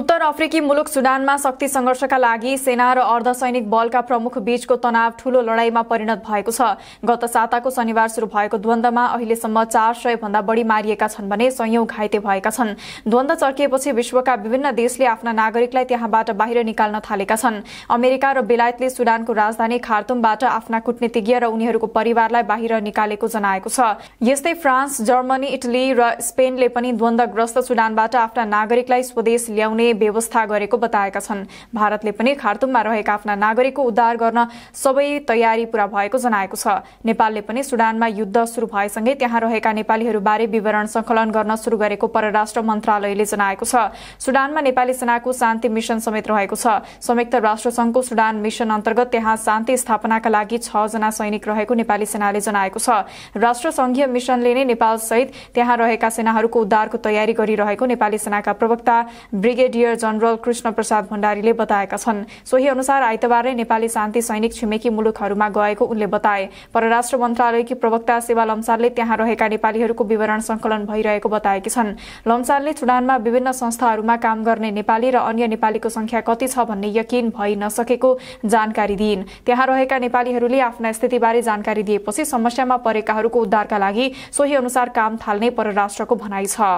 उत्तर अफ्रिकी मुलुक सुडानमा शक्ति संघर्षका लागि सेना र अर्धसैनिक बलका प्रमुख बीचको तनाव ठूलो लड़ाईमा परिणत भएको छ गत साताको शनिबार शुरू भएको द्वन्दमा अहिलेसम्म चार सय भन्दा बढी मारिएका छन् भने सयौं घाइते भएका छन् द्वन्द्व चर्किएपछि विश्वका विभिन्न देशले आफ्ना नागरिकलाई त्यहाँबाट बाहिर निकाल्न थालेका छन् अमेरिका र बेलायतले सुडानको राजधानी खार्तुमबाट आफ्ना कूटनीतिज्ञ र उनीहरूको परिवारलाई बाहिर निकालेको जनाएको छ यस्तै फ्रान्स जर्मनी इटली र स्पेनले पनि द्वन्दग्रस्त सुडानबाट आफ्ना नागरिकलाई स्वदेश ल्याउने व्यवस्था गरेको बताएका छन् भारतले पनि खार्तुममा रहेका आफ्ना नागरिकको उद्धार गर्न सबै तयारी पूरा भएको जनाएको छ नेपालले पनि सुडानमा युद्ध सुरु भएसँगै त्यहाँ रहेका नेपालीहरूबारे विवरण संकलन गर्न सुरु गरेको परराष्ट्र मन्त्रालयले जनाएको छ सुडानमा नेपाली सेनाको शान्ति मिशन समेत रहेको छ संयुक्त राष्ट्रसंघको सुडान मिशन अन्तर्गत त्यहाँ शान्ति स्थापनाका लागि छ जना सैनिक रहेको नेपाली सेनाले जनाएको छ राष्ट्रसंघीय मिशनले नै नेपालसहित त्यहाँ रहेका सेनाहरूको उद्धारको तयारी गरिरहेको नेपाली सेनाका प्रवक्ता brigadier brigadier general Krishna Prasad भण्डारीले बताएका छन् सोही अनुसार आइतबारै नेपाली शान्ति सैनिक छिमेकी मुलुकहरूमा गएको उनले बताए परराष्ट्र मन्त्रालयकी प्रवक्ता सेवा लम्सालले त्यहाँ रहेका नेपालीहरूको विवरण संकलन भइरहेको बताएकी छन् लम्सालले चुडानमा विभिन्न संस्थाहरूमा काम गर्ने नेपाली र अन्य नेपालीको संख्या कति छ भन्ने यकिन भइ नसकेको जानकारी दिइन् त्यहाँ रहेका नेपालीहरूले आफ्ना स्थितिबारे जानकारी दिएपछि समस्यामा परेकाहरूको उद्धारका लागि सोही अनुसार काम थाल्ने परराष्ट्रको भनाइ छ